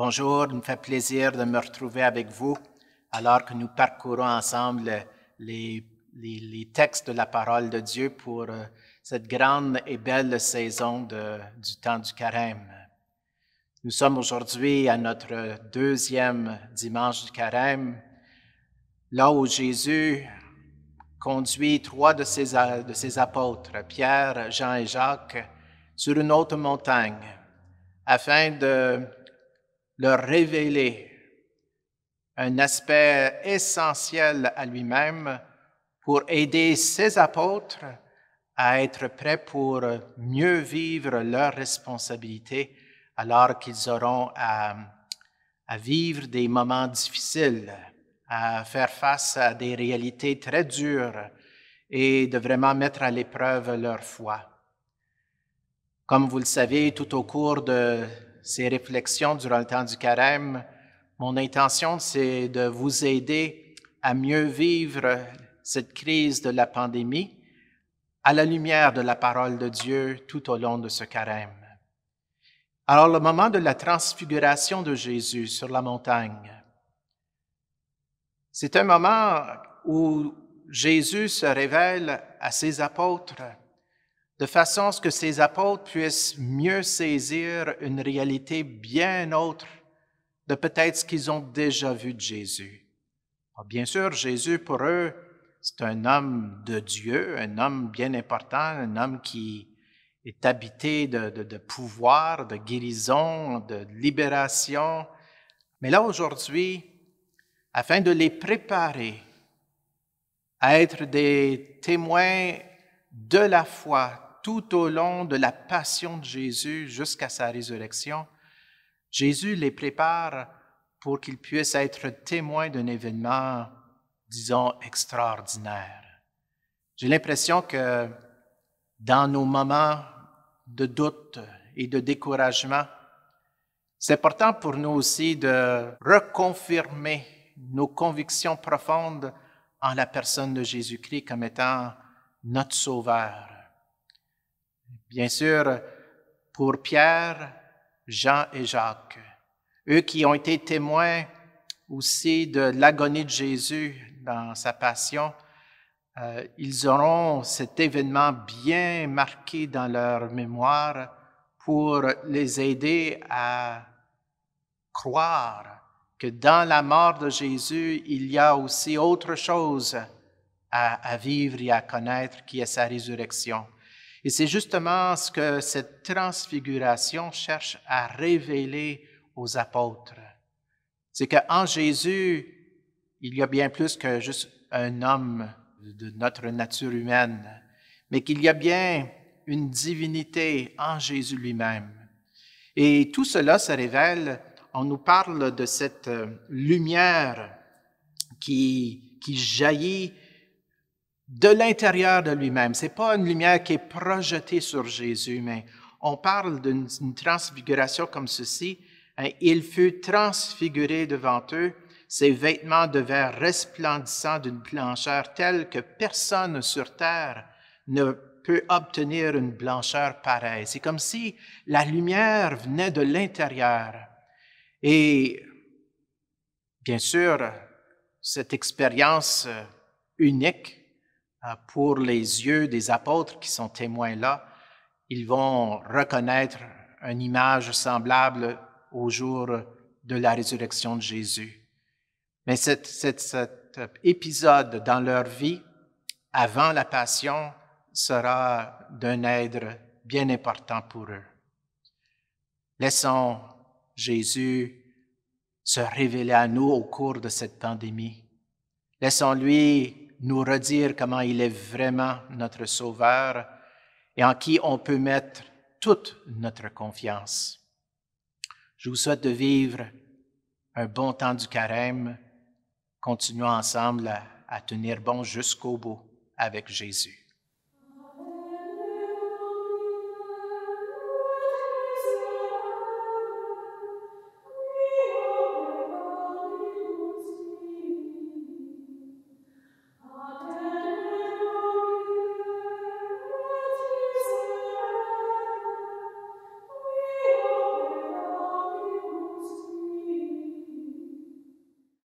Bonjour, il me fait plaisir de me retrouver avec vous alors que nous parcourons ensemble les, textes de la parole de Dieu pour euh, cette grande et belle saison du temps du carême. Nous sommes aujourd'hui à notre deuxième dimanche du carême, là où Jésus conduit trois de ses, de ses apôtres, Pierre, Jean et Jacques, sur une autre montagne, afin de leur révéler un aspect essentiel à lui-même pour aider ses apôtres à être prêts pour mieux vivre leurs responsabilités alors qu'ils auront à, à vivre des moments difficiles, à faire face à des réalités très dures et de vraiment mettre à l'épreuve leur foi. Comme vous le savez, tout au cours de ces réflexions durant le temps du carême, mon intention, c'est de vous aider à mieux vivre cette crise de la pandémie à la lumière de la parole de Dieu tout au long de ce carême. Alors le moment de la transfiguration de Jésus sur la montagne, c'est un moment où Jésus se révèle à ses apôtres de façon à ce que ces apôtres puissent mieux saisir une réalité bien autre de peut-être ce qu'ils ont déjà vu de Jésus. bien sûr, Jésus, pour eux, c'est un homme de Dieu, un homme bien important, un homme qui est habité de pouvoir, de guérison, de libération. Mais là, aujourd'hui, afin de les préparer à être des témoins de la foi, tout au long de la passion de Jésus jusqu'à sa résurrection, Jésus les prépare pour qu'ils puissent être témoins d'un événement, disons, extraordinaire. J'ai l'impression que dans nos moments de doute et de découragement, c'est important pour nous aussi de reconfirmer nos convictions profondes en la personne de Jésus-Christ comme étant notre Sauveur, Bien sûr, pour Pierre, Jean et Jacques, eux qui ont été témoins aussi de l'agonie de Jésus dans sa passion, euh, ils auront cet événement bien marqué dans leur mémoire pour les aider à croire que dans la mort de Jésus, il y a aussi autre chose à vivre et à connaître qui est sa résurrection. Et c'est justement ce que cette transfiguration cherche à révéler aux apôtres. C'est qu'en Jésus, il y a bien plus que juste un homme de notre nature humaine, mais qu'il y a bien une divinité en Jésus lui-même. Et tout cela se révèle, on nous parle de cette euh, lumière qui, qui jaillit de l'intérieur de lui-même. Ce n'est pas une lumière qui est projetée sur Jésus, mais on parle d'une transfiguration comme ceci. Hein, il fut transfiguré devant eux, ses vêtements devinrent resplendissants d'une blancheur telle que personne sur terre ne peut obtenir une blancheur pareille. C'est comme si la lumière venait de l'intérieur. Et bien sûr, cette expérience euh, unique euh, pour les yeux des apôtres qui sont témoins là, ils vont reconnaître une image semblable au jour de la résurrection de Jésus. Mais cet, épisode dans leur vie, avant la passion, sera d'un aide bien important pour eux. Laissons Jésus se révéler à nous au cours de cette pandémie. Laissons-lui nous redire comment il est vraiment notre Sauveur et en qui on peut mettre toute notre confiance. Je vous souhaite de vivre un bon temps du carême, continuons ensemble à, à tenir bon jusqu'au bout avec Jésus.